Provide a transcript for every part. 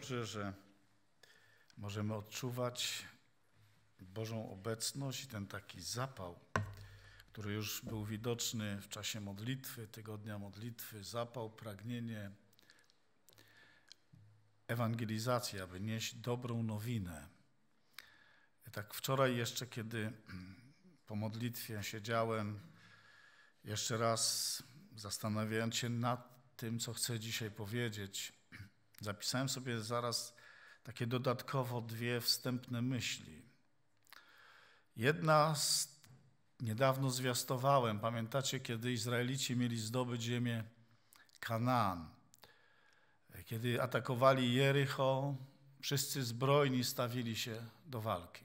dobrze, że możemy odczuwać Bożą obecność i ten taki zapał, który już był widoczny w czasie modlitwy, tygodnia modlitwy, zapał, pragnienie, ewangelizacji, aby nieść dobrą nowinę. Tak wczoraj jeszcze, kiedy po modlitwie siedziałem, jeszcze raz zastanawiając się nad tym, co chcę dzisiaj powiedzieć, Zapisałem sobie zaraz takie dodatkowo dwie wstępne myśli. Jedna z, niedawno zwiastowałem, pamiętacie, kiedy Izraelici mieli zdobyć ziemię Kanaan. Kiedy atakowali Jericho, wszyscy zbrojni stawili się do walki.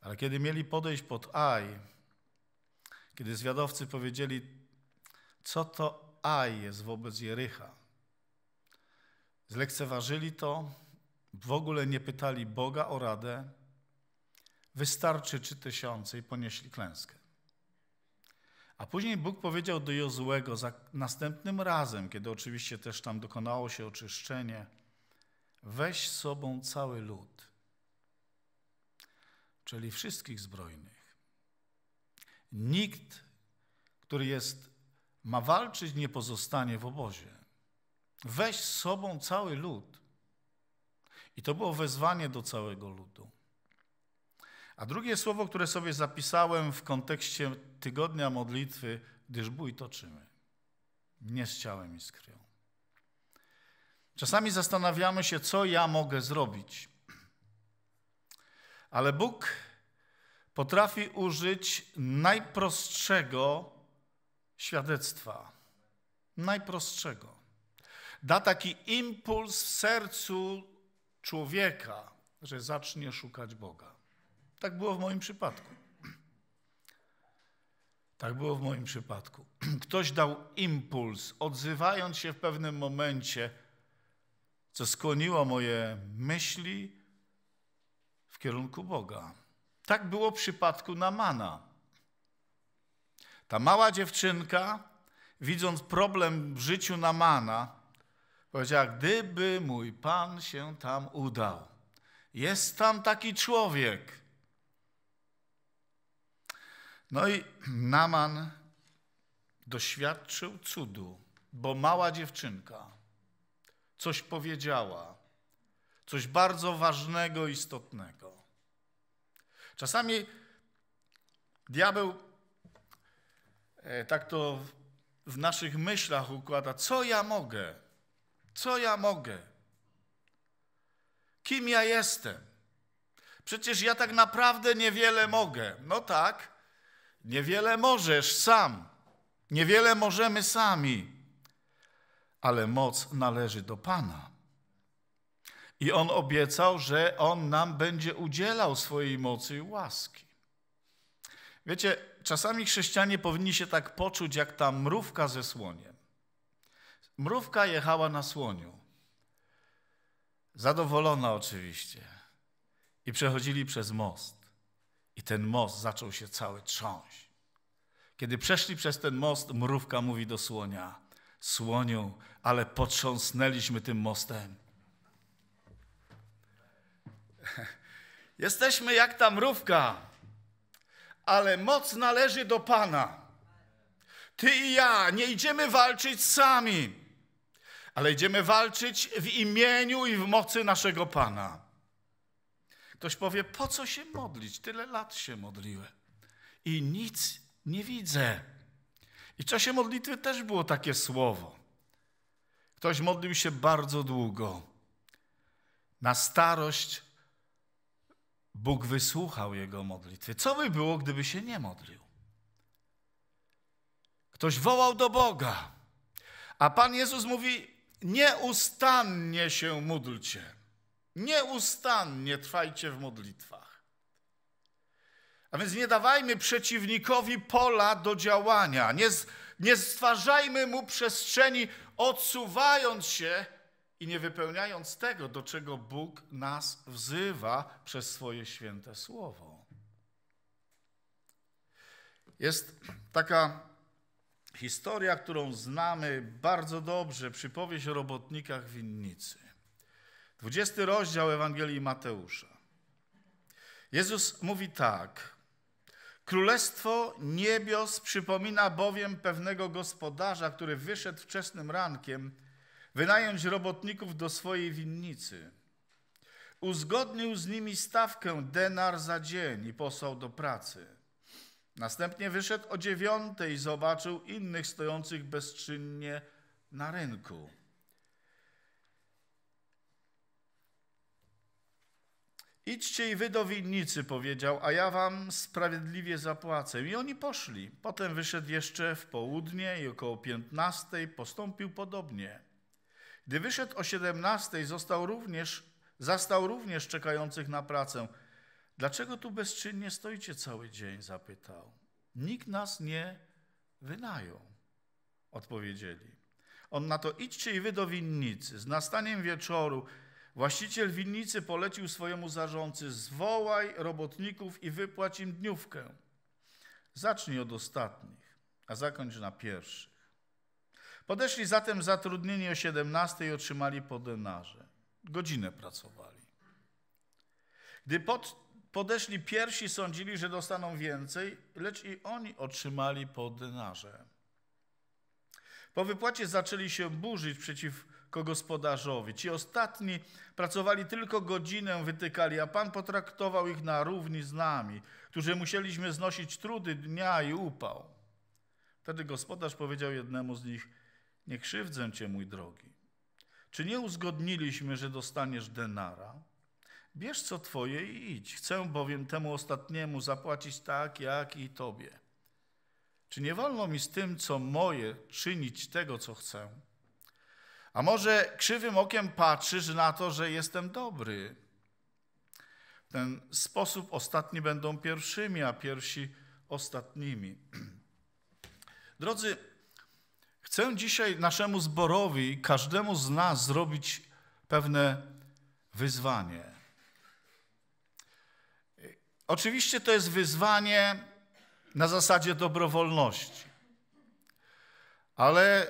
Ale kiedy mieli podejść pod Aj, kiedy zwiadowcy powiedzieli, co to Aj jest wobec Jericha, Zlekceważyli to, w ogóle nie pytali Boga o radę. Wystarczy trzy tysiące i ponieśli klęskę. A później Bóg powiedział do Jozłego za następnym razem, kiedy oczywiście też tam dokonało się oczyszczenie, weź sobą cały lud, czyli wszystkich zbrojnych. Nikt, który jest, ma walczyć, nie pozostanie w obozie. Weź z sobą cały lud. I to było wezwanie do całego ludu. A drugie słowo, które sobie zapisałem w kontekście tygodnia modlitwy, gdyż bój toczymy. Nie z ciałem i z krwią. Czasami zastanawiamy się, co ja mogę zrobić. Ale Bóg potrafi użyć najprostszego świadectwa. Najprostszego da taki impuls w sercu człowieka, że zacznie szukać Boga. Tak było w moim przypadku. Tak było w moim przypadku. Ktoś dał impuls, odzywając się w pewnym momencie, co skłoniło moje myśli w kierunku Boga. Tak było w przypadku Namana. Ta mała dziewczynka, widząc problem w życiu Namana, Powiedziała, gdyby mój Pan się tam udał. Jest tam taki człowiek. No i Naman doświadczył cudu, bo mała dziewczynka coś powiedziała, coś bardzo ważnego, istotnego. Czasami diabeł e, tak to w naszych myślach układa, co ja mogę co ja mogę? Kim ja jestem? Przecież ja tak naprawdę niewiele mogę. No tak, niewiele możesz sam. Niewiele możemy sami. Ale moc należy do Pana. I On obiecał, że On nam będzie udzielał swojej mocy i łaski. Wiecie, czasami chrześcijanie powinni się tak poczuć, jak ta mrówka ze słoniem. Mrówka jechała na słoniu. Zadowolona oczywiście. I przechodzili przez most. I ten most zaczął się cały trząść. Kiedy przeszli przez ten most, mrówka mówi do słonia: Słoniu, ale potrząsnęliśmy tym mostem. Jesteśmy jak ta mrówka, ale moc należy do Pana. Ty i ja nie idziemy walczyć sami ale idziemy walczyć w imieniu i w mocy naszego Pana. Ktoś powie, po co się modlić? Tyle lat się modliłem i nic nie widzę. I w czasie modlitwy też było takie słowo. Ktoś modlił się bardzo długo. Na starość Bóg wysłuchał jego modlitwy. Co by było, gdyby się nie modlił? Ktoś wołał do Boga, a Pan Jezus mówi: Nieustannie się módlcie. Nieustannie trwajcie w modlitwach. A więc nie dawajmy przeciwnikowi pola do działania. Nie, nie stwarzajmy mu przestrzeni, odsuwając się i nie wypełniając tego, do czego Bóg nas wzywa przez swoje święte słowo. Jest taka Historia, którą znamy bardzo dobrze, przypowieść o robotnikach winnicy. 20 rozdział Ewangelii Mateusza. Jezus mówi tak. Królestwo niebios przypomina bowiem pewnego gospodarza, który wyszedł wczesnym rankiem wynająć robotników do swojej winnicy. Uzgodnił z nimi stawkę denar za dzień i posłał do pracy. Następnie wyszedł o dziewiątej i zobaczył innych stojących bezczynnie na rynku. Idźcie i wy do winnicy, powiedział, a ja wam sprawiedliwie zapłacę. I oni poszli. Potem wyszedł jeszcze w południe i około piętnastej postąpił podobnie. Gdy wyszedł o siedemnastej, został również, zastał również czekających na pracę – Dlaczego tu bezczynnie stoicie cały dzień? zapytał. Nikt nas nie wynają, odpowiedzieli. On na to idźcie i wy do winnicy. Z nastaniem wieczoru właściciel winnicy polecił swojemu zarządcy: zwołaj robotników i wypłać im dniówkę. Zacznij od ostatnich, a zakończ na pierwszych. Podeszli zatem zatrudnieni o 17 i otrzymali po denarze. Godzinę pracowali. Gdy pod Podeszli pierwsi, sądzili, że dostaną więcej, lecz i oni otrzymali po denarze. Po wypłacie zaczęli się burzyć przeciwko gospodarzowi. Ci ostatni pracowali tylko godzinę, wytykali, a Pan potraktował ich na równi z nami, którzy musieliśmy znosić trudy dnia i upał. Wtedy gospodarz powiedział jednemu z nich, nie krzywdzę cię, mój drogi. Czy nie uzgodniliśmy, że dostaniesz denara? Bierz co twoje i idź. Chcę bowiem temu ostatniemu zapłacić tak, jak i tobie. Czy nie wolno mi z tym, co moje, czynić tego, co chcę? A może krzywym okiem patrzysz na to, że jestem dobry? W ten sposób ostatni będą pierwszymi, a pierwsi ostatnimi. Drodzy, chcę dzisiaj naszemu zborowi, każdemu z nas zrobić pewne wyzwanie. Oczywiście to jest wyzwanie na zasadzie dobrowolności, ale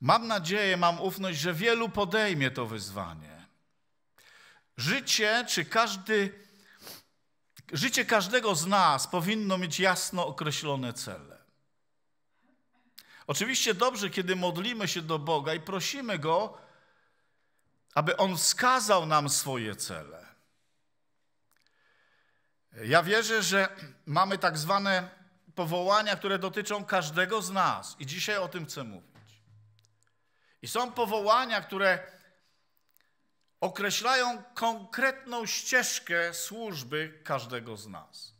mam nadzieję, mam ufność, że wielu podejmie to wyzwanie. Życie czy każdy. Życie każdego z nas powinno mieć jasno określone cele. Oczywiście dobrze, kiedy modlimy się do Boga i prosimy Go aby On wskazał nam swoje cele. Ja wierzę, że mamy tak zwane powołania, które dotyczą każdego z nas i dzisiaj o tym chcę mówić. I są powołania, które określają konkretną ścieżkę służby każdego z nas.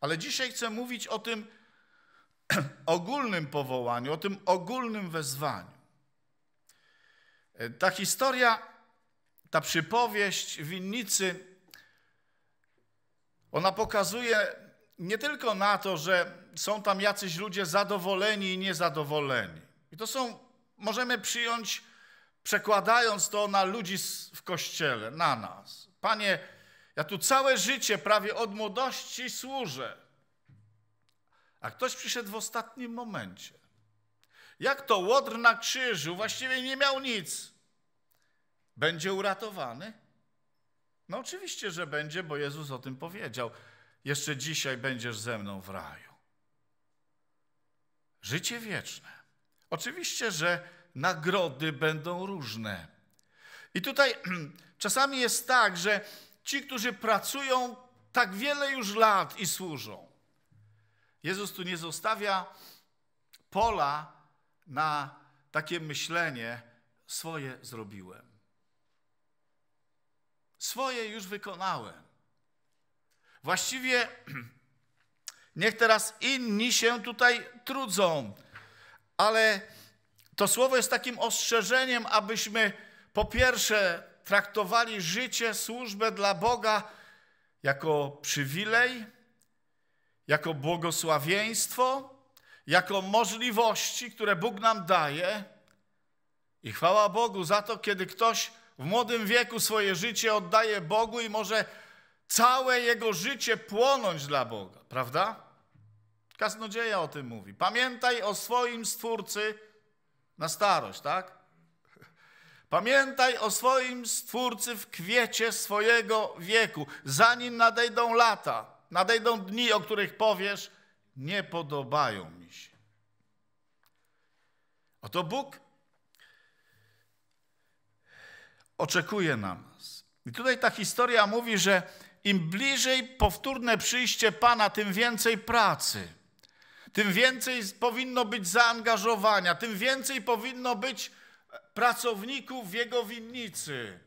Ale dzisiaj chcę mówić o tym ogólnym powołaniu, o tym ogólnym wezwaniu. E, ta historia, ta przypowieść winnicy, ona pokazuje nie tylko na to, że są tam jacyś ludzie zadowoleni i niezadowoleni. I to są, możemy przyjąć, przekładając to na ludzi w kościele, na nas. Panie, ja tu całe życie, prawie od młodości służę. A ktoś przyszedł w ostatnim momencie jak to łodr na krzyżu właściwie nie miał nic, będzie uratowany? No oczywiście, że będzie, bo Jezus o tym powiedział. Jeszcze dzisiaj będziesz ze mną w raju. Życie wieczne. Oczywiście, że nagrody będą różne. I tutaj czasami jest tak, że ci, którzy pracują tak wiele już lat i służą, Jezus tu nie zostawia pola na takie myślenie: swoje zrobiłem. Swoje już wykonałem. Właściwie niech teraz inni się tutaj trudzą, ale to słowo jest takim ostrzeżeniem, abyśmy po pierwsze traktowali życie, służbę dla Boga jako przywilej, jako błogosławieństwo, jako możliwości, które Bóg nam daje. I chwała Bogu za to, kiedy ktoś w młodym wieku swoje życie oddaje Bogu i może całe jego życie płonąć dla Boga, prawda? Kasnodzieja o tym mówi. Pamiętaj o swoim Stwórcy na starość, tak? Pamiętaj o swoim Stwórcy w kwiecie swojego wieku, zanim nadejdą lata, nadejdą dni, o których powiesz, nie podobają mi się. Oto Bóg oczekuje na nas. I tutaj ta historia mówi, że im bliżej powtórne przyjście Pana, tym więcej pracy, tym więcej powinno być zaangażowania, tym więcej powinno być pracowników w Jego winnicy.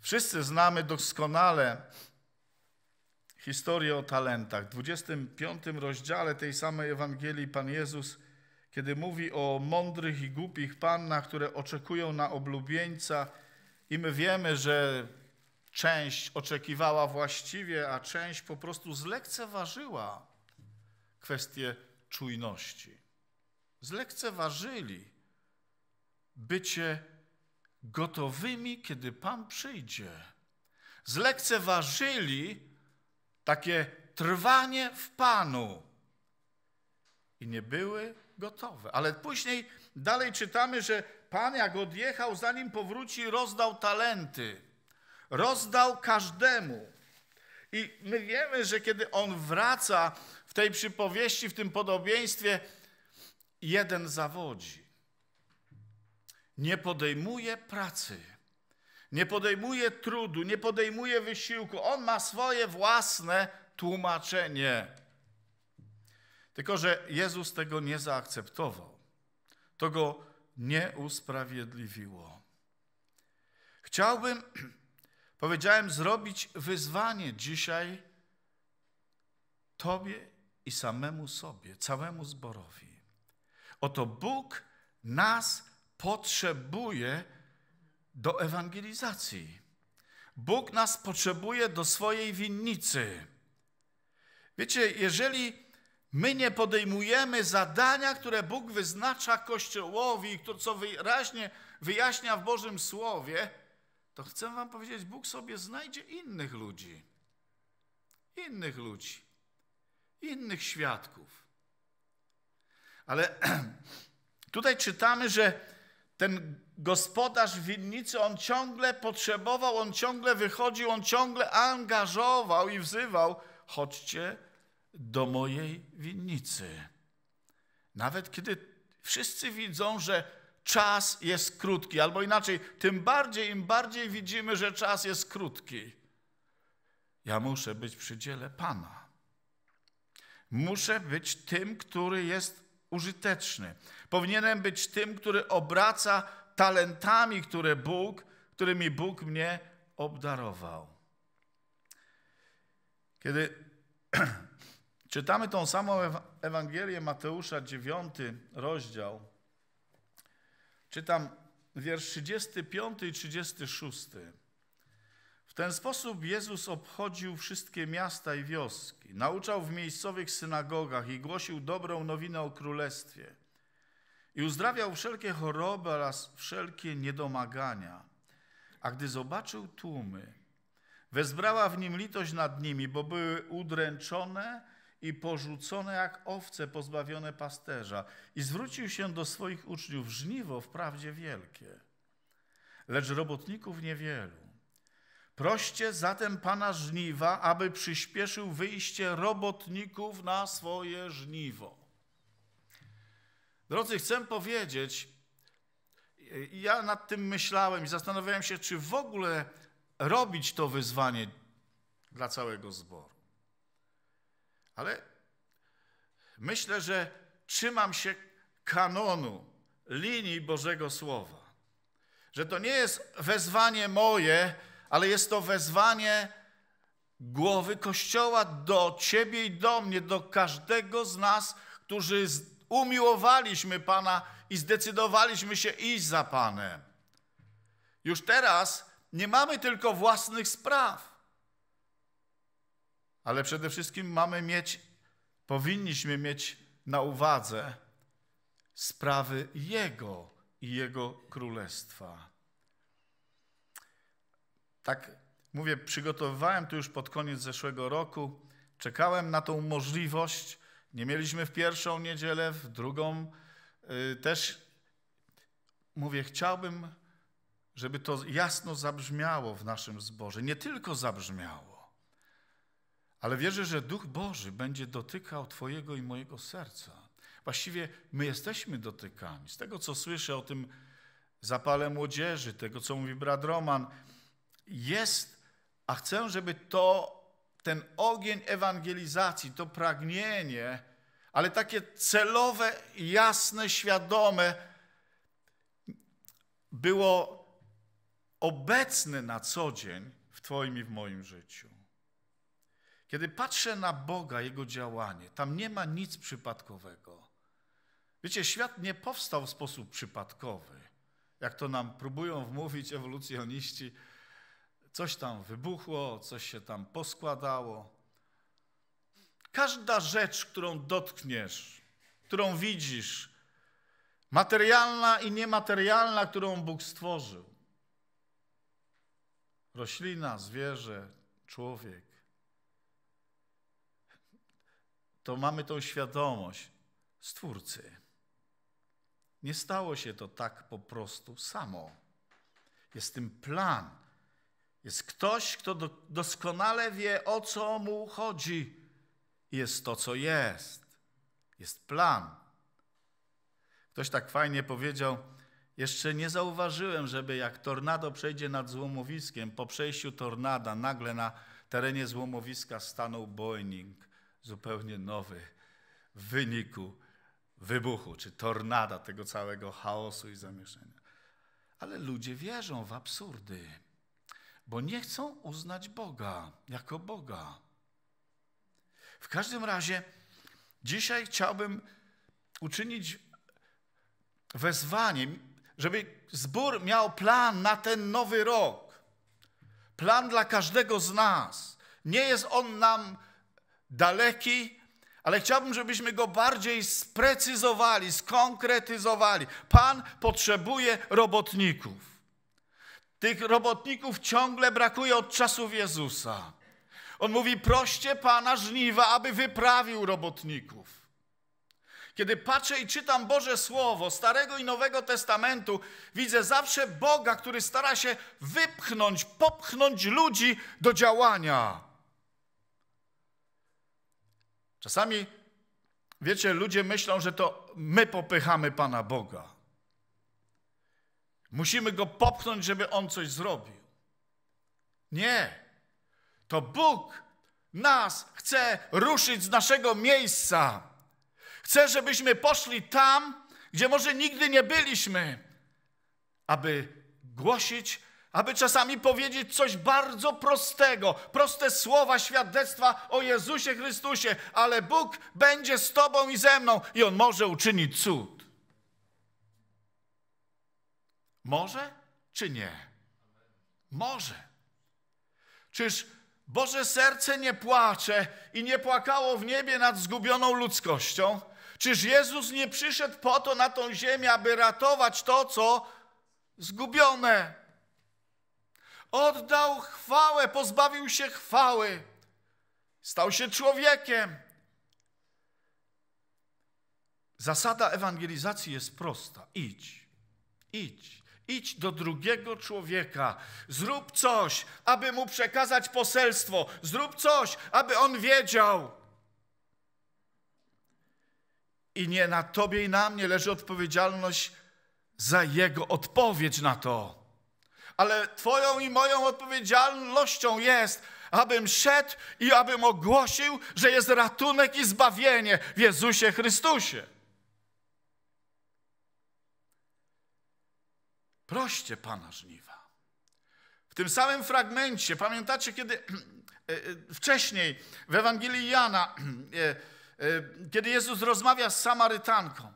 Wszyscy znamy doskonale historię o talentach. W 25 rozdziale tej samej Ewangelii Pan Jezus, kiedy mówi o mądrych i głupich pannach, które oczekują na oblubieńca i my wiemy, że część oczekiwała właściwie, a część po prostu zlekceważyła kwestię czujności. Zlekceważyli bycie gotowymi, kiedy Pan przyjdzie. Zlekceważyli takie trwanie w Panu. I nie były gotowe. Ale później dalej czytamy, że Pan jak odjechał, zanim powróci, rozdał talenty. Rozdał każdemu. I my wiemy, że kiedy on wraca w tej przypowieści, w tym podobieństwie, jeden zawodzi. Nie podejmuje pracy nie podejmuje trudu, nie podejmuje wysiłku. On ma swoje własne tłumaczenie. Tylko, że Jezus tego nie zaakceptował. To go nie usprawiedliwiło. Chciałbym, powiedziałem, zrobić wyzwanie dzisiaj Tobie i samemu sobie, całemu zborowi. Oto Bóg nas potrzebuje, do ewangelizacji. Bóg nas potrzebuje do swojej winnicy. Wiecie, jeżeli my nie podejmujemy zadania, które Bóg wyznacza Kościołowi, co wyraźnie wyjaśnia w Bożym Słowie, to chcę wam powiedzieć, Bóg sobie znajdzie innych ludzi. Innych ludzi. Innych świadków. Ale tutaj czytamy, że ten gospodarz winnicy, on ciągle potrzebował, on ciągle wychodził, on ciągle angażował i wzywał: chodźcie do mojej winnicy. Nawet kiedy wszyscy widzą, że czas jest krótki, albo inaczej, tym bardziej, im bardziej widzimy, że czas jest krótki. Ja muszę być przy dziele Pana. Muszę być tym, który jest użyteczny. Powinienem być tym, który obraca talentami, które Bóg, którymi Bóg mnie obdarował. Kiedy czytamy tą samą Ewangelię Mateusza, 9 rozdział, czytam wiersz 35 i 36. W ten sposób Jezus obchodził wszystkie miasta i wioski, nauczał w miejscowych synagogach i głosił dobrą nowinę o królestwie – i uzdrawiał wszelkie choroby oraz wszelkie niedomagania. A gdy zobaczył tłumy, wezbrała w nim litość nad nimi, bo były udręczone i porzucone jak owce pozbawione pasterza. I zwrócił się do swoich uczniów, żniwo wprawdzie wielkie, lecz robotników niewielu. Proście zatem Pana żniwa, aby przyspieszył wyjście robotników na swoje żniwo. Drodzy, chcę powiedzieć, ja nad tym myślałem i zastanawiałem się, czy w ogóle robić to wyzwanie dla całego zboru. Ale myślę, że trzymam się kanonu, linii Bożego Słowa. Że to nie jest wezwanie moje, ale jest to wezwanie głowy Kościoła do ciebie i do mnie, do każdego z nas, którzy umiłowaliśmy Pana i zdecydowaliśmy się iść za Panem. Już teraz nie mamy tylko własnych spraw, ale przede wszystkim mamy mieć, powinniśmy mieć na uwadze sprawy Jego i Jego Królestwa. Tak mówię, przygotowywałem to już pod koniec zeszłego roku. Czekałem na tą możliwość, nie mieliśmy w pierwszą niedzielę, w drugą y, też. Mówię, chciałbym, żeby to jasno zabrzmiało w naszym zborze. Nie tylko zabrzmiało, ale wierzę, że Duch Boży będzie dotykał Twojego i mojego serca. Właściwie my jesteśmy dotykani. Z tego, co słyszę o tym zapale młodzieży, tego, co mówi brat Roman, jest, a chcę, żeby to ten ogień ewangelizacji, to pragnienie, ale takie celowe, jasne, świadome, było obecne na co dzień w Twoim i w moim życiu. Kiedy patrzę na Boga, Jego działanie, tam nie ma nic przypadkowego. Wiecie, świat nie powstał w sposób przypadkowy. Jak to nam próbują wmówić ewolucjoniści, coś tam wybuchło, coś się tam poskładało. Każda rzecz, którą dotkniesz, którą widzisz, materialna i niematerialna, którą Bóg stworzył, roślina, zwierzę, człowiek, to mamy tą świadomość Stwórcy. Nie stało się to tak po prostu samo. Jest tym plan, jest ktoś, kto doskonale wie, o co mu chodzi. Jest to, co jest. Jest plan. Ktoś tak fajnie powiedział, jeszcze nie zauważyłem, żeby jak tornado przejdzie nad złomowiskiem, po przejściu tornada nagle na terenie złomowiska stanął Boeing, zupełnie nowy, w wyniku wybuchu czy tornada, tego całego chaosu i zamieszania. Ale ludzie wierzą w absurdy bo nie chcą uznać Boga jako Boga. W każdym razie dzisiaj chciałbym uczynić wezwanie, żeby zbór miał plan na ten nowy rok. Plan dla każdego z nas. Nie jest on nam daleki, ale chciałbym, żebyśmy go bardziej sprecyzowali, skonkretyzowali. Pan potrzebuje robotników. Tych robotników ciągle brakuje od czasów Jezusa. On mówi: proście Pana żniwa, aby wyprawił robotników. Kiedy patrzę i czytam Boże Słowo Starego i Nowego Testamentu, widzę zawsze Boga, który stara się wypchnąć, popchnąć ludzi do działania. Czasami, wiecie, ludzie myślą, że to my popychamy Pana Boga. Musimy go popchnąć, żeby on coś zrobił. Nie. To Bóg nas chce ruszyć z naszego miejsca. Chce, żebyśmy poszli tam, gdzie może nigdy nie byliśmy, aby głosić, aby czasami powiedzieć coś bardzo prostego, proste słowa świadectwa o Jezusie Chrystusie, ale Bóg będzie z Tobą i ze mną i On może uczynić cud. Może czy nie? Może. Czyż Boże serce nie płacze i nie płakało w niebie nad zgubioną ludzkością? Czyż Jezus nie przyszedł po to na tą ziemię, aby ratować to, co zgubione? Oddał chwałę, pozbawił się chwały, stał się człowiekiem. Zasada ewangelizacji jest prosta: idź, idź. Idź do drugiego człowieka, zrób coś, aby mu przekazać poselstwo, zrób coś, aby on wiedział. I nie na tobie i na mnie leży odpowiedzialność za jego odpowiedź na to. Ale twoją i moją odpowiedzialnością jest, abym szedł i abym ogłosił, że jest ratunek i zbawienie w Jezusie Chrystusie. Proście Pana żniwa. W tym samym fragmencie, pamiętacie, kiedy e, e, wcześniej w Ewangelii Jana, e, kiedy Jezus rozmawia z Samarytanką,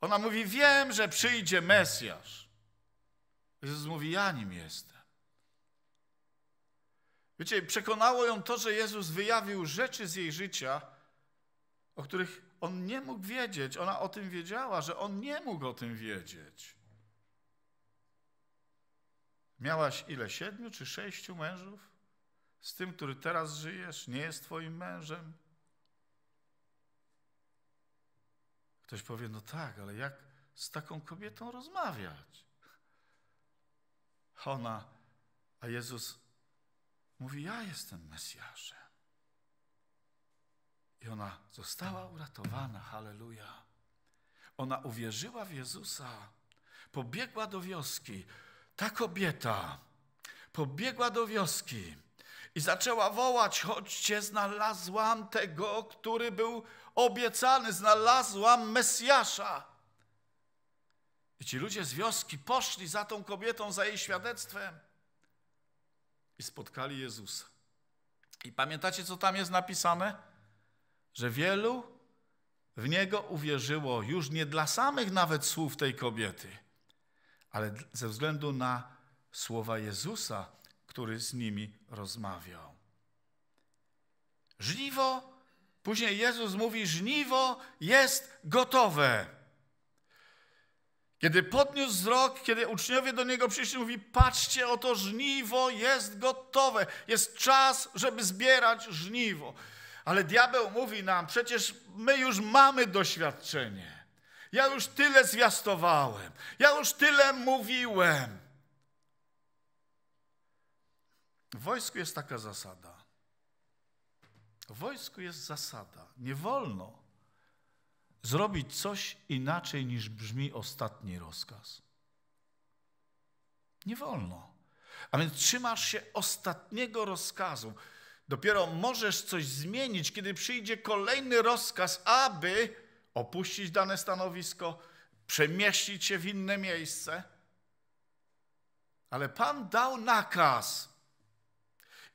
ona mówi, wiem, że przyjdzie Mesjasz. Jezus mówi, ja nim jestem. Wiecie, przekonało ją to, że Jezus wyjawił rzeczy z jej życia, o których on nie mógł wiedzieć, ona o tym wiedziała, że on nie mógł o tym wiedzieć. Miałaś ile? Siedmiu czy sześciu mężów? Z tym, który teraz żyjesz, nie jest twoim mężem? Ktoś powie, no tak, ale jak z taką kobietą rozmawiać? Ona, a Jezus mówi, ja jestem Mesjaszem. I ona została uratowana. Halleluja. Ona uwierzyła w Jezusa. Pobiegła do wioski. Ta kobieta pobiegła do wioski i zaczęła wołać: Chodźcie, znalazłam tego, który był obiecany, znalazłam Mesjasza. I ci ludzie z wioski poszli za tą kobietą, za jej świadectwem i spotkali Jezusa. I pamiętacie, co tam jest napisane? że wielu w niego uwierzyło już nie dla samych nawet słów tej kobiety, ale ze względu na słowa Jezusa, który z nimi rozmawiał. Żniwo, później Jezus mówi: Żniwo jest gotowe. Kiedy podniósł wzrok, kiedy uczniowie do niego przyszli, mówi: Patrzcie, oto żniwo jest gotowe. Jest czas, żeby zbierać żniwo. Ale diabeł mówi nam, przecież my już mamy doświadczenie. Ja już tyle zwiastowałem. Ja już tyle mówiłem. W wojsku jest taka zasada. W wojsku jest zasada. Nie wolno zrobić coś inaczej niż brzmi ostatni rozkaz. Nie wolno. A więc trzymasz się ostatniego rozkazu. Dopiero możesz coś zmienić, kiedy przyjdzie kolejny rozkaz, aby opuścić dane stanowisko, przemieścić się w inne miejsce. Ale Pan dał nakaz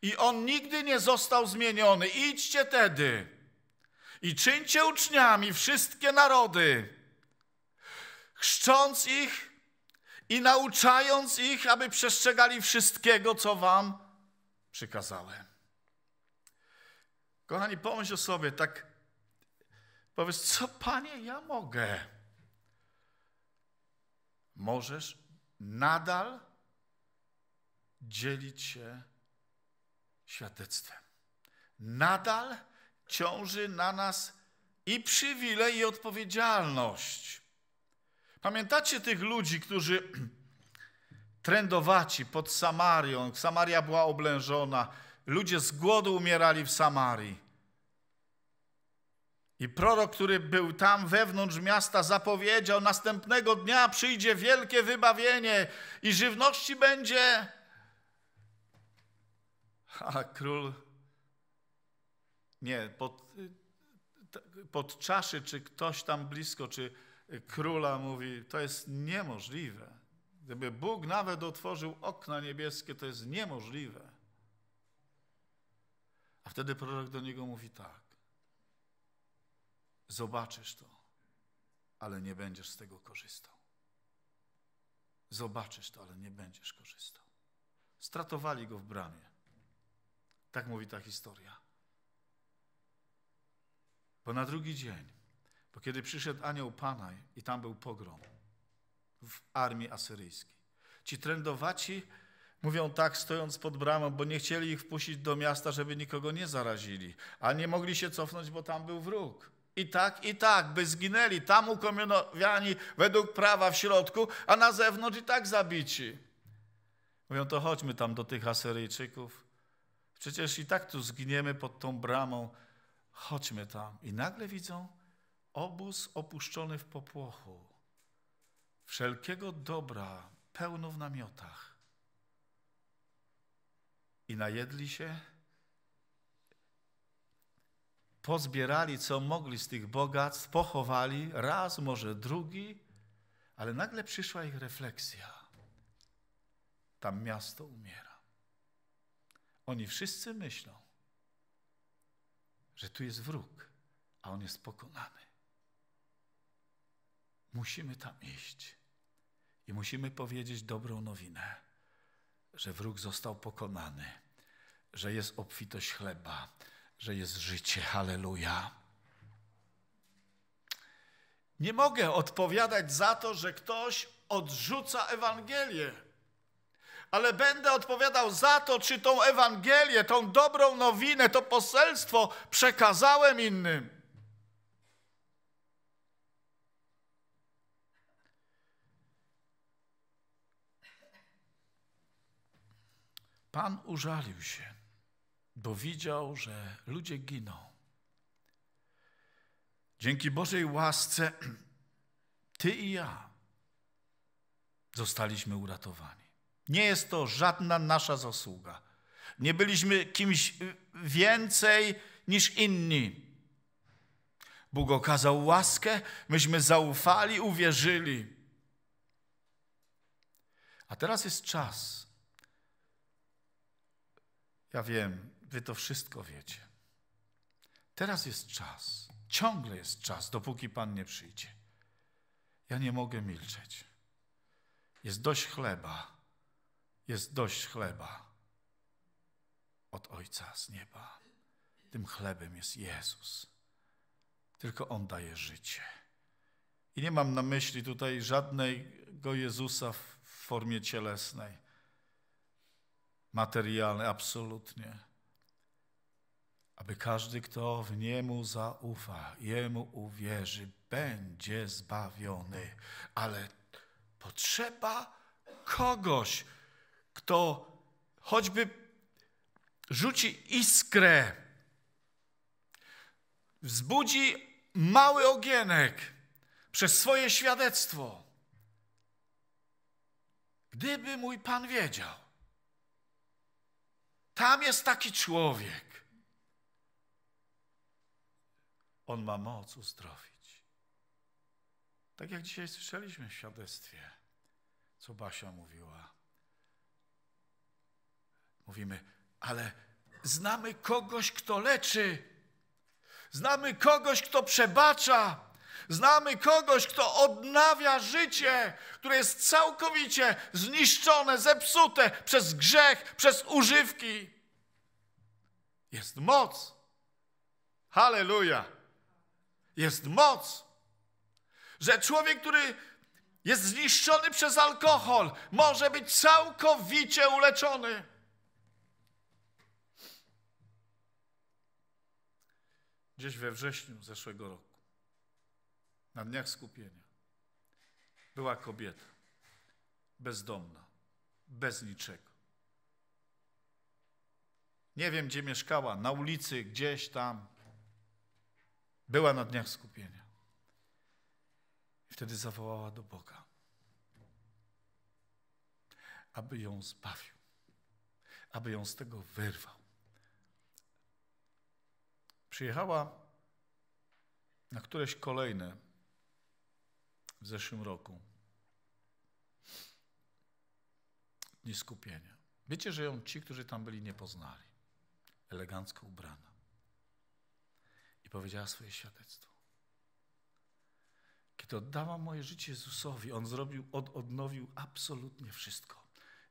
i on nigdy nie został zmieniony. Idźcie tedy i czyńcie uczniami wszystkie narody, chrzcząc ich i nauczając ich, aby przestrzegali wszystkiego, co wam przykazałem. Kochani, pomyśl o sobie, tak powiedz, co Panie ja mogę? Możesz nadal dzielić się świadectwem. Nadal ciąży na nas i przywilej, i odpowiedzialność. Pamiętacie tych ludzi, którzy trędowaci pod Samarią, Samaria była oblężona, Ludzie z głodu umierali w Samarii. I prorok, który był tam wewnątrz miasta, zapowiedział, następnego dnia przyjdzie wielkie wybawienie i żywności będzie. A król, nie, pod, pod czaszy, czy ktoś tam blisko, czy króla mówi, to jest niemożliwe. Gdyby Bóg nawet otworzył okna niebieskie, to jest niemożliwe wtedy prorok do niego mówi tak. Zobaczysz to, ale nie będziesz z tego korzystał. Zobaczysz to, ale nie będziesz korzystał. Stratowali go w bramie. Tak mówi ta historia. Bo na drugi dzień, bo kiedy przyszedł anioł Panaj i tam był pogrom w armii asyryjskiej, ci trędowaci Mówią tak, stojąc pod bramą, bo nie chcieli ich wpuścić do miasta, żeby nikogo nie zarazili. A nie mogli się cofnąć, bo tam był wróg. I tak, i tak, by zginęli. Tam ukomionowani według prawa w środku, a na zewnątrz i tak zabici. Mówią, to chodźmy tam do tych Asyryjczyków. Przecież i tak tu zginiemy pod tą bramą. Chodźmy tam. I nagle widzą obóz opuszczony w popłochu. Wszelkiego dobra pełno w namiotach i najedli się, pozbierali co mogli z tych bogactw, pochowali raz, może drugi, ale nagle przyszła ich refleksja. Tam miasto umiera. Oni wszyscy myślą, że tu jest wróg, a on jest pokonany. Musimy tam iść i musimy powiedzieć dobrą nowinę że wróg został pokonany, że jest obfitość chleba, że jest życie. Halleluja. Nie mogę odpowiadać za to, że ktoś odrzuca Ewangelię, ale będę odpowiadał za to, czy tą Ewangelię, tą dobrą nowinę, to poselstwo przekazałem innym. Pan użalił się, bo widział, że ludzie giną. Dzięki Bożej łasce ty i ja zostaliśmy uratowani. Nie jest to żadna nasza zasługa. Nie byliśmy kimś y, więcej niż inni. Bóg okazał łaskę, myśmy zaufali, uwierzyli. A teraz jest czas, ja wiem, wy to wszystko wiecie. Teraz jest czas, ciągle jest czas, dopóki Pan nie przyjdzie. Ja nie mogę milczeć. Jest dość chleba, jest dość chleba od Ojca z nieba. Tym chlebem jest Jezus. Tylko On daje życie. I nie mam na myśli tutaj żadnego Jezusa w formie cielesnej materialny, absolutnie. Aby każdy, kto w Niemu zaufa, Jemu uwierzy, będzie zbawiony. Ale potrzeba kogoś, kto choćby rzuci iskrę, wzbudzi mały ogienek przez swoje świadectwo. Gdyby mój Pan wiedział, tam jest taki człowiek. On ma moc uzdrowić. Tak jak dzisiaj słyszeliśmy w świadectwie, co Basia mówiła. Mówimy, ale znamy kogoś, kto leczy. Znamy kogoś, kto przebacza. Znamy kogoś, kto odnawia życie, które jest całkowicie zniszczone, zepsute przez grzech, przez używki. Jest moc. Halleluja. Jest moc. Że człowiek, który jest zniszczony przez alkohol, może być całkowicie uleczony. Gdzieś we wrześniu zeszłego roku na dniach skupienia, była kobieta, bezdomna, bez niczego. Nie wiem, gdzie mieszkała, na ulicy, gdzieś tam. Była na dniach skupienia. I wtedy zawołała do Boga, aby ją zbawił, aby ją z tego wyrwał. Przyjechała na któreś kolejne w zeszłym roku. Dni skupienia. Wiecie, że ją ci, którzy tam byli, nie poznali. Elegancko ubrana. I powiedziała swoje świadectwo. Kiedy oddałam moje życie Jezusowi, On zrobił, od, odnowił absolutnie wszystko.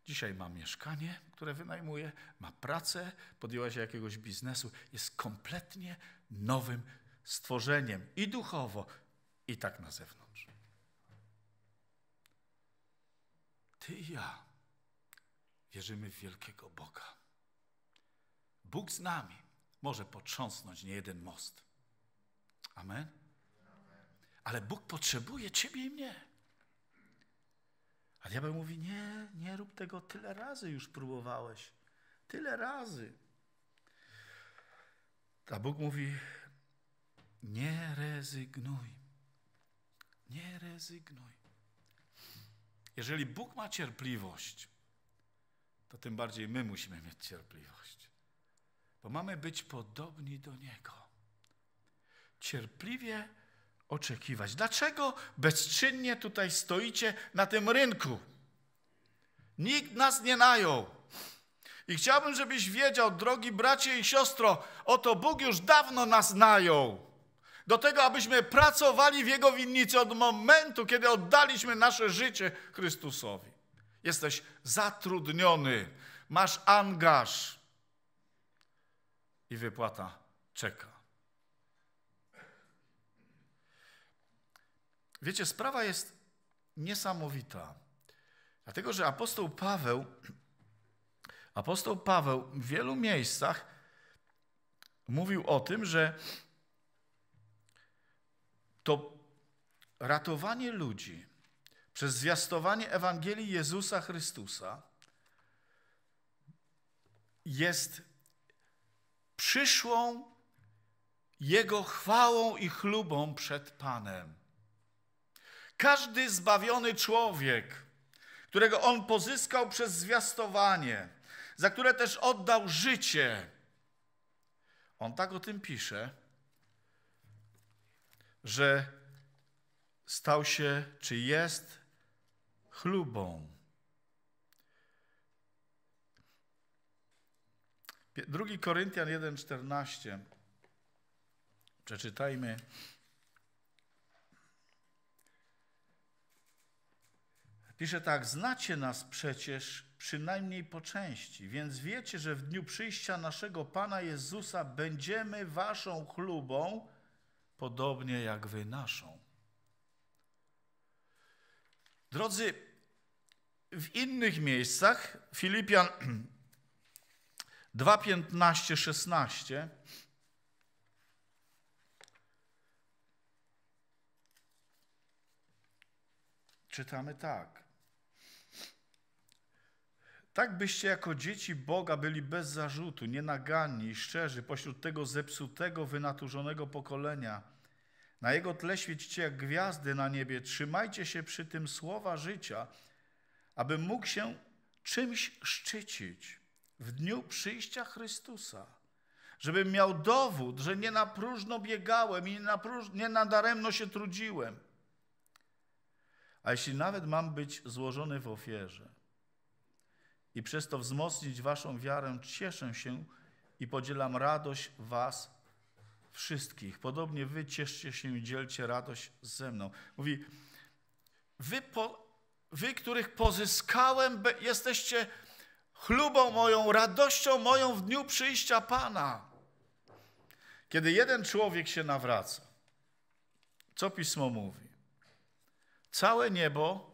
Dzisiaj ma mieszkanie, które wynajmuje, ma pracę, podjęła się jakiegoś biznesu. Jest kompletnie nowym stworzeniem i duchowo, i tak na zewnątrz. Ty i ja wierzymy w wielkiego Boga. Bóg z nami może potrząsnąć nie jeden most. Amen? Ale Bóg potrzebuje ciebie i mnie. A diabeł mówi, nie, nie rób tego, tyle razy już próbowałeś. Tyle razy. A Bóg mówi, nie rezygnuj. Nie rezygnuj. Jeżeli Bóg ma cierpliwość, to tym bardziej my musimy mieć cierpliwość. Bo mamy być podobni do Niego. Cierpliwie oczekiwać. Dlaczego bezczynnie tutaj stoicie na tym rynku? Nikt nas nie najął. I chciałbym, żebyś wiedział, drogi bracie i siostro, oto Bóg już dawno nas najął do tego, abyśmy pracowali w Jego winnicy od momentu, kiedy oddaliśmy nasze życie Chrystusowi. Jesteś zatrudniony, masz angaż i wypłata czeka. Wiecie, sprawa jest niesamowita, dlatego że apostoł Paweł, apostoł Paweł w wielu miejscach mówił o tym, że to ratowanie ludzi przez zwiastowanie Ewangelii Jezusa Chrystusa jest przyszłą Jego chwałą i chlubą przed Panem. Każdy zbawiony człowiek, którego On pozyskał przez zwiastowanie, za które też oddał życie, On tak o tym pisze, że stał się, czy jest chlubą. Drugi Koryntian 1,14. Przeczytajmy. Pisze tak, znacie nas przecież przynajmniej po części, więc wiecie, że w dniu przyjścia naszego Pana Jezusa będziemy waszą chlubą, podobnie jak wy naszą. Drodzy, w innych miejscach, Filipian 2, 15, 16, czytamy tak. Tak byście jako dzieci Boga byli bez zarzutu, nienaganni i szczerzy pośród tego zepsutego, wynaturzonego pokolenia. Na jego tle świecicie jak gwiazdy na niebie. Trzymajcie się przy tym słowa życia, aby mógł się czymś szczycić w dniu przyjścia Chrystusa. Żebym miał dowód, że nie na próżno biegałem i nie na, próż... nie na daremno się trudziłem. A jeśli nawet mam być złożony w ofierze, i przez to wzmocnić waszą wiarę, cieszę się i podzielam radość was wszystkich. Podobnie wy cieszcie się i dzielcie radość ze mną. Mówi, wy, po, wy których pozyskałem, jesteście chlubą moją, radością moją w dniu przyjścia Pana. Kiedy jeden człowiek się nawraca, co Pismo mówi? Całe niebo,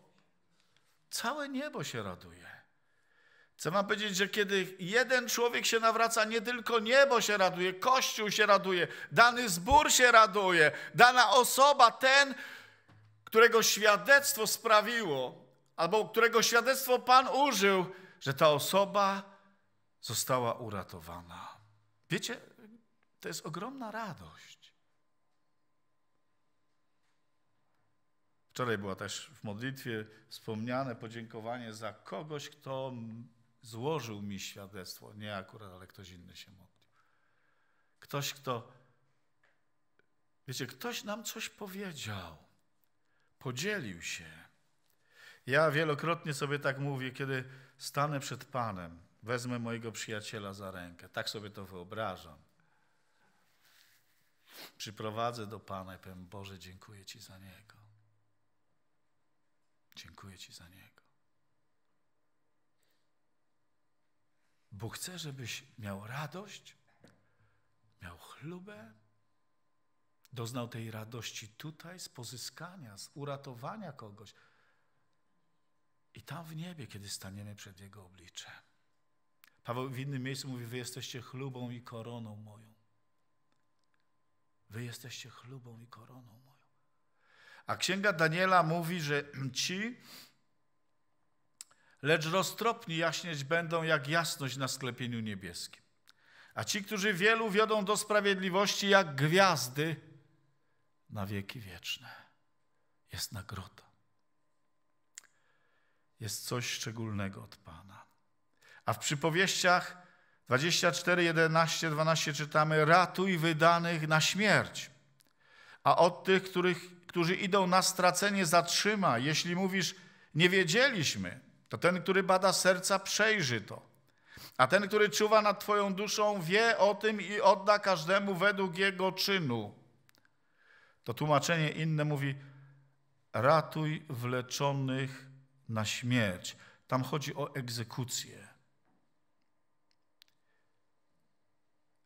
całe niebo się raduje. Chcę wam powiedzieć, że kiedy jeden człowiek się nawraca, nie tylko niebo się raduje, Kościół się raduje, dany zbór się raduje, dana osoba, ten, którego świadectwo sprawiło, albo którego świadectwo Pan użył, że ta osoba została uratowana. Wiecie, to jest ogromna radość. Wczoraj była też w modlitwie wspomniane podziękowanie za kogoś, kto złożył mi świadectwo. Nie akurat, ale ktoś inny się modlił. Ktoś, kto. Wiecie, ktoś nam coś powiedział, podzielił się. Ja wielokrotnie sobie tak mówię, kiedy stanę przed Panem, wezmę mojego przyjaciela za rękę. Tak sobie to wyobrażam. Przyprowadzę do Pana i powiem: Boże, dziękuję Ci za niego. Dziękuję Ci za niego. Bóg chce, żebyś miał radość, miał chlubę, doznał tej radości tutaj z pozyskania, z uratowania kogoś. I tam w niebie, kiedy staniemy przed Jego oblicze. Paweł w innym miejscu mówi, wy jesteście chlubą i koroną moją. Wy jesteście chlubą i koroną moją. A księga Daniela mówi, że ci, lecz roztropni jaśnieć będą jak jasność na sklepieniu niebieskim. A ci, którzy wielu wiodą do sprawiedliwości jak gwiazdy na wieki wieczne. Jest nagroda. Jest coś szczególnego od Pana. A w przypowieściach 24, 11, 12 czytamy: Ratuj wydanych na śmierć, a od tych, których, którzy idą na stracenie, zatrzyma. Jeśli mówisz, nie wiedzieliśmy, to ten, który bada serca, przejrzy to. A ten, który czuwa nad Twoją duszą, wie o tym i odda każdemu według jego czynu. To tłumaczenie inne mówi: ratuj wleczonych na śmierć. Tam chodzi o egzekucję.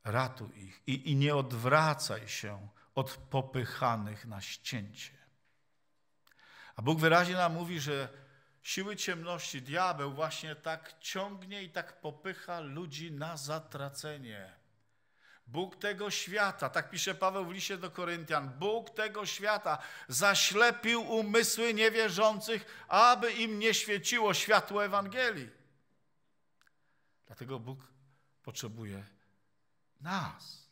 Ratuj ich i, i nie odwracaj się od popychanych na ścięcie. A Bóg wyraźnie nam mówi, że siły ciemności, diabeł właśnie tak ciągnie i tak popycha ludzi na zatracenie. Bóg tego świata, tak pisze Paweł w liście do Koryntian, Bóg tego świata zaślepił umysły niewierzących, aby im nie świeciło światło Ewangelii. Dlatego Bóg potrzebuje nas.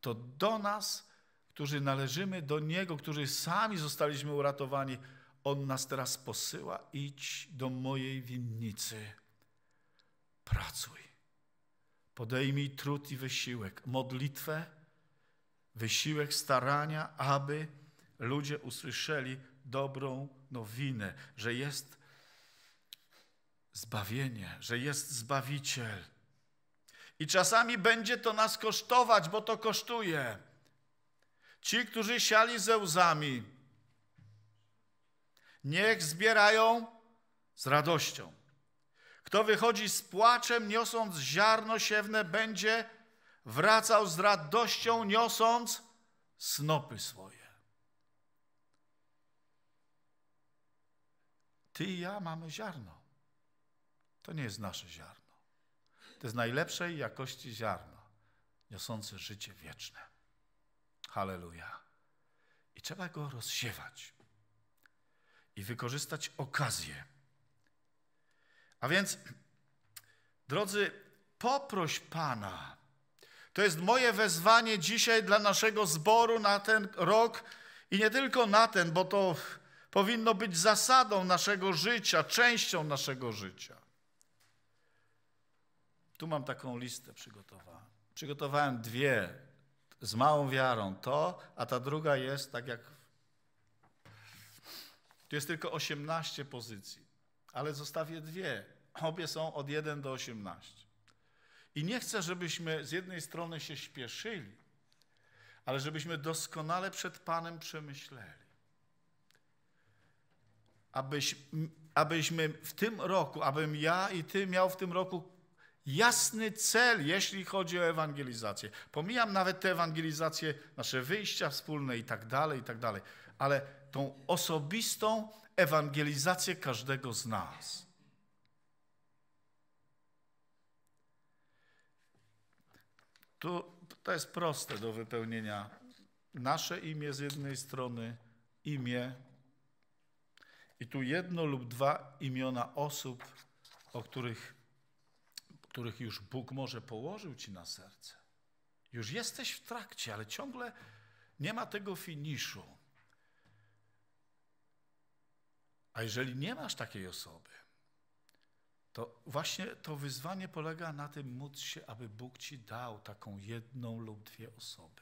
To do nas, którzy należymy do Niego, którzy sami zostaliśmy uratowani, on nas teraz posyła, idź do mojej winnicy, pracuj. Podejmij trud i wysiłek, modlitwę, wysiłek starania, aby ludzie usłyszeli dobrą nowinę, że jest zbawienie, że jest Zbawiciel. I czasami będzie to nas kosztować, bo to kosztuje. Ci, którzy siali ze łzami, Niech zbierają z radością. Kto wychodzi z płaczem, niosąc ziarno siewne, będzie wracał z radością, niosąc snopy swoje. Ty i ja mamy ziarno. To nie jest nasze ziarno. To jest najlepszej jakości ziarno, niosące życie wieczne. Halleluja. I trzeba go rozsiewać i wykorzystać okazję. A więc, drodzy, poproś Pana. To jest moje wezwanie dzisiaj dla naszego zboru na ten rok i nie tylko na ten, bo to powinno być zasadą naszego życia, częścią naszego życia. Tu mam taką listę przygotowaną. Przygotowałem dwie z małą wiarą to, a ta druga jest, tak jak jest tylko 18 pozycji, ale zostawię dwie. Obie są od 1 do 18. I nie chcę, żebyśmy z jednej strony się śpieszyli, ale żebyśmy doskonale przed Panem przemyśleli. Abyś, abyśmy w tym roku, abym ja i Ty miał w tym roku jasny cel, jeśli chodzi o ewangelizację. Pomijam nawet te ewangelizacje, nasze wyjścia wspólne i tak dalej, i tak dalej, ale tą osobistą ewangelizację każdego z nas. Tu, to jest proste do wypełnienia. Nasze imię z jednej strony, imię i tu jedno lub dwa imiona osób, o których, których już Bóg może położył ci na serce. Już jesteś w trakcie, ale ciągle nie ma tego finiszu. A jeżeli nie masz takiej osoby, to właśnie to wyzwanie polega na tym, móc się, aby Bóg ci dał taką jedną lub dwie osoby.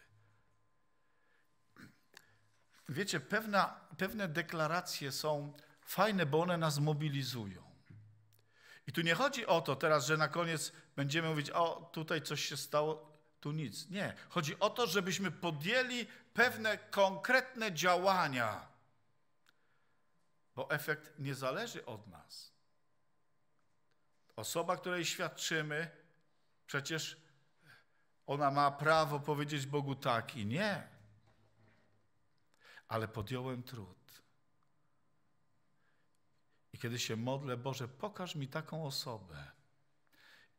Wiecie, pewna, pewne deklaracje są fajne, bo one nas mobilizują. I tu nie chodzi o to teraz, że na koniec będziemy mówić, o tutaj coś się stało, tu nic. Nie. Chodzi o to, żebyśmy podjęli pewne konkretne działania bo efekt nie zależy od nas. Osoba, której świadczymy, przecież ona ma prawo powiedzieć Bogu tak i nie. Ale podjąłem trud. I kiedy się modlę, Boże, pokaż mi taką osobę.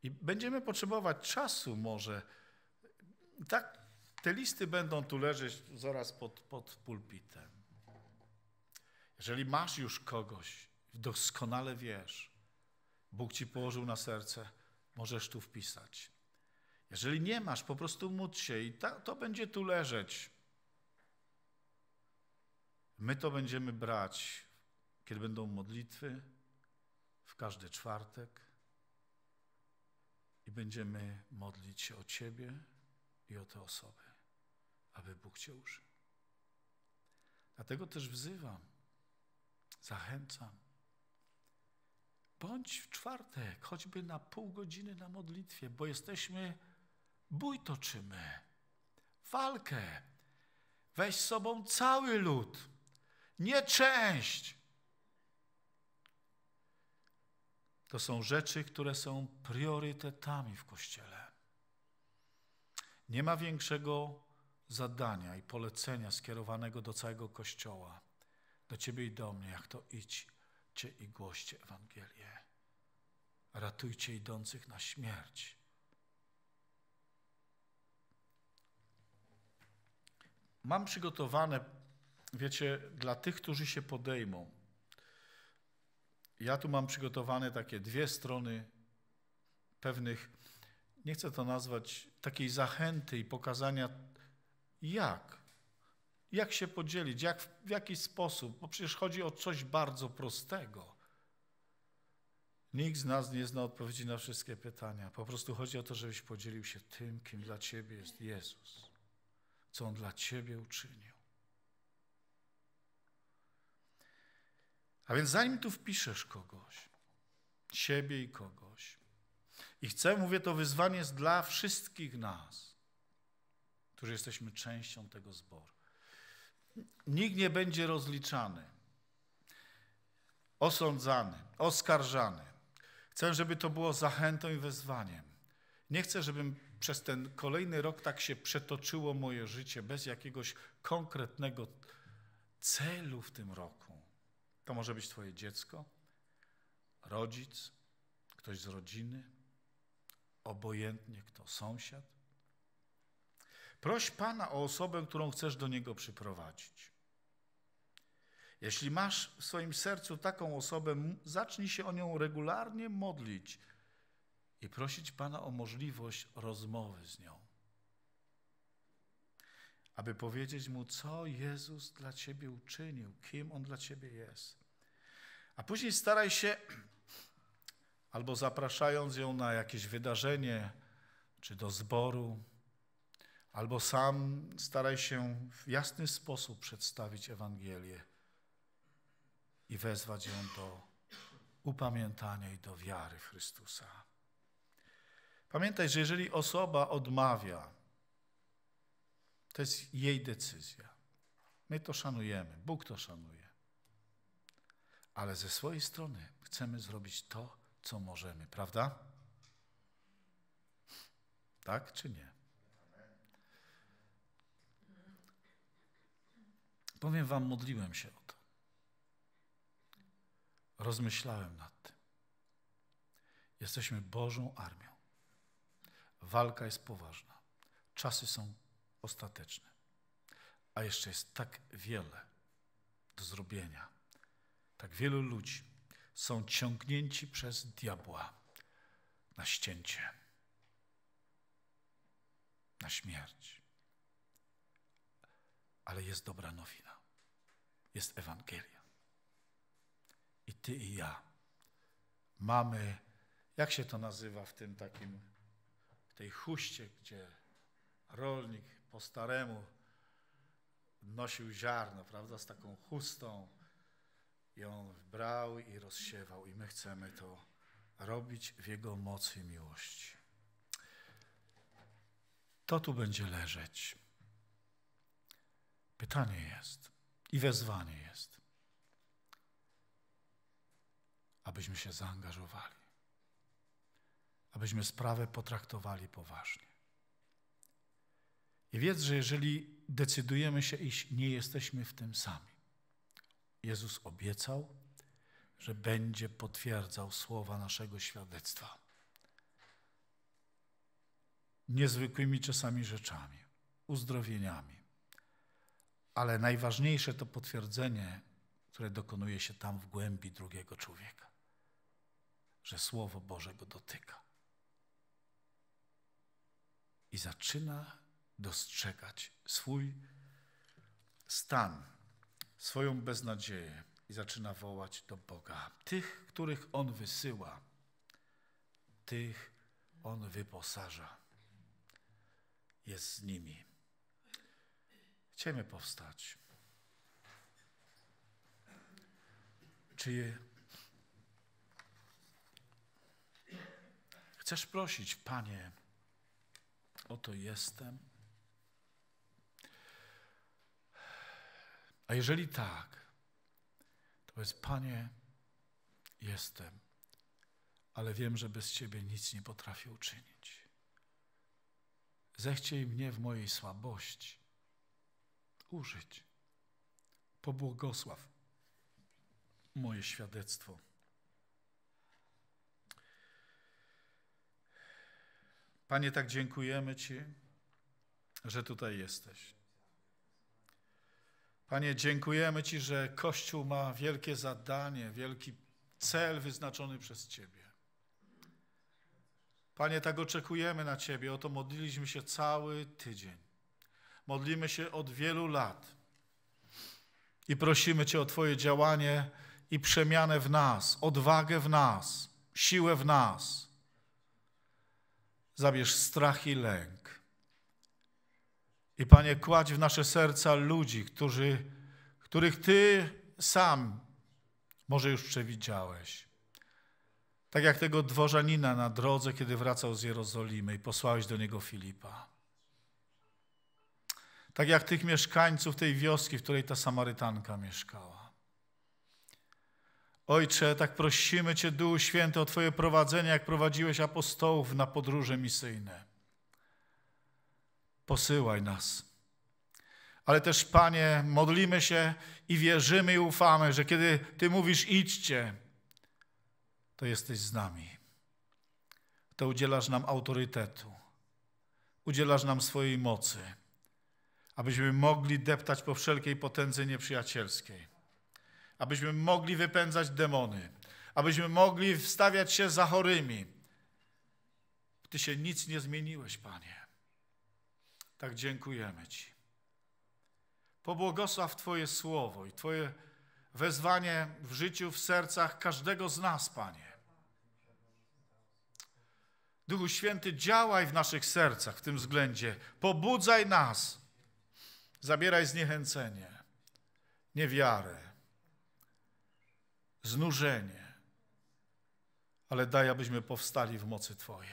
I będziemy potrzebować czasu może. Tak, te listy będą tu leżeć zaraz pod, pod pulpitem. Jeżeli masz już kogoś, doskonale wiesz, Bóg ci położył na serce, możesz tu wpisać. Jeżeli nie masz, po prostu módl się i ta, to będzie tu leżeć. My to będziemy brać, kiedy będą modlitwy, w każdy czwartek i będziemy modlić się o Ciebie i o te osoby, aby Bóg Cię użył. Dlatego też wzywam, Zachęcam. Bądź w czwartek, choćby na pół godziny na modlitwie, bo jesteśmy, bój toczymy, walkę. Weź z sobą cały lud, nie część. To są rzeczy, które są priorytetami w Kościele. Nie ma większego zadania i polecenia skierowanego do całego Kościoła do ciebie i do mnie, jak to idźcie i głoście Ewangelię. Ratujcie idących na śmierć. Mam przygotowane, wiecie, dla tych, którzy się podejmą. Ja tu mam przygotowane takie dwie strony pewnych, nie chcę to nazwać, takiej zachęty i pokazania, jak jak się podzielić, jak, w jaki sposób, bo przecież chodzi o coś bardzo prostego. Nikt z nas nie zna odpowiedzi na wszystkie pytania. Po prostu chodzi o to, żebyś podzielił się tym, kim dla ciebie jest Jezus, co on dla ciebie uczynił. A więc zanim tu wpiszesz kogoś, siebie i kogoś, i chcę, mówię, to wyzwanie jest dla wszystkich nas, którzy jesteśmy częścią tego zboru nikt nie będzie rozliczany, osądzany, oskarżany. Chcę, żeby to było zachętą i wezwaniem. Nie chcę, żebym przez ten kolejny rok tak się przetoczyło moje życie bez jakiegoś konkretnego celu w tym roku. To może być Twoje dziecko, rodzic, ktoś z rodziny, obojętnie kto, sąsiad. Proś Pana o osobę, którą chcesz do Niego przyprowadzić. Jeśli masz w swoim sercu taką osobę, zacznij się o nią regularnie modlić i prosić Pana o możliwość rozmowy z nią, aby powiedzieć mu, co Jezus dla Ciebie uczynił, kim On dla Ciebie jest. A później staraj się, albo zapraszając ją na jakieś wydarzenie, czy do zboru, albo sam staraj się w jasny sposób przedstawić Ewangelię i wezwać ją do upamiętania i do wiary w Chrystusa. Pamiętaj, że jeżeli osoba odmawia, to jest jej decyzja. My to szanujemy, Bóg to szanuje. Ale ze swojej strony chcemy zrobić to, co możemy, prawda? Tak czy nie? powiem wam, modliłem się o to. Rozmyślałem nad tym. Jesteśmy Bożą armią. Walka jest poważna. Czasy są ostateczne. A jeszcze jest tak wiele do zrobienia. Tak wielu ludzi są ciągnięci przez diabła na ścięcie, na śmierć. Ale jest dobra nowina jest Ewangelia. I ty i ja mamy, jak się to nazywa w tym takim, w tej huście, gdzie rolnik po staremu nosił ziarno, prawda, z taką chustą i on brał i rozsiewał i my chcemy to robić w Jego mocy i miłości. To tu będzie leżeć. Pytanie jest, i wezwanie jest, abyśmy się zaangażowali, abyśmy sprawę potraktowali poważnie. I wiedz, że jeżeli decydujemy się iść, nie jesteśmy w tym sami. Jezus obiecał, że będzie potwierdzał słowa naszego świadectwa. Niezwykłymi czasami rzeczami, uzdrowieniami, ale najważniejsze to potwierdzenie, które dokonuje się tam w głębi drugiego człowieka, że Słowo Boże go dotyka. I zaczyna dostrzegać swój stan, swoją beznadzieję i zaczyna wołać do Boga. Tych, których On wysyła, tych On wyposaża. Jest z nimi. Chcemy powstać. Czy chcesz prosić, Panie, oto jestem? A jeżeli tak, to jest Panie, jestem, ale wiem, że bez Ciebie nic nie potrafię uczynić. Zechciej mnie w mojej słabości służyć. Pobłogosław moje świadectwo. Panie, tak dziękujemy Ci, że tutaj jesteś. Panie, dziękujemy Ci, że Kościół ma wielkie zadanie, wielki cel wyznaczony przez Ciebie. Panie, tak oczekujemy na Ciebie, o to modliliśmy się cały tydzień. Modlimy się od wielu lat i prosimy Cię o Twoje działanie i przemianę w nas, odwagę w nas, siłę w nas. Zabierz strach i lęk. I Panie, kładź w nasze serca ludzi, którzy, których Ty sam może już przewidziałeś. Tak jak tego dworzanina na drodze, kiedy wracał z Jerozolimy i posłałeś do niego Filipa tak jak tych mieszkańców tej wioski, w której ta Samarytanka mieszkała. Ojcze, tak prosimy Cię, Duchu Święty, o Twoje prowadzenie, jak prowadziłeś apostołów na podróże misyjne. Posyłaj nas. Ale też, Panie, modlimy się i wierzymy i ufamy, że kiedy Ty mówisz idźcie, to jesteś z nami. To udzielasz nam autorytetu, udzielasz nam swojej mocy abyśmy mogli deptać po wszelkiej potędze nieprzyjacielskiej, abyśmy mogli wypędzać demony, abyśmy mogli wstawiać się za chorymi. Ty się nic nie zmieniłeś, Panie. Tak dziękujemy Ci. Pobłogosław Twoje słowo i Twoje wezwanie w życiu, w sercach każdego z nas, Panie. Duchu Święty, działaj w naszych sercach w tym względzie. Pobudzaj nas Zabieraj zniechęcenie, niewiarę, znużenie, ale daj, abyśmy powstali w mocy Twojej,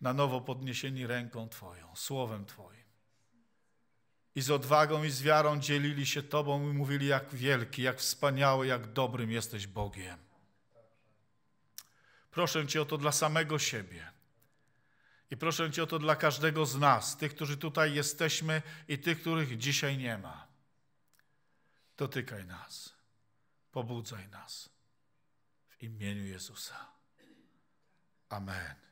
na nowo podniesieni ręką Twoją, słowem Twoim. I z odwagą i z wiarą dzielili się Tobą i mówili, jak wielki, jak wspaniały, jak dobrym jesteś Bogiem. Proszę Cię o to dla samego siebie i proszę Cię o to dla każdego z nas, tych, którzy tutaj jesteśmy i tych, których dzisiaj nie ma. Dotykaj nas, pobudzaj nas w imieniu Jezusa. Amen.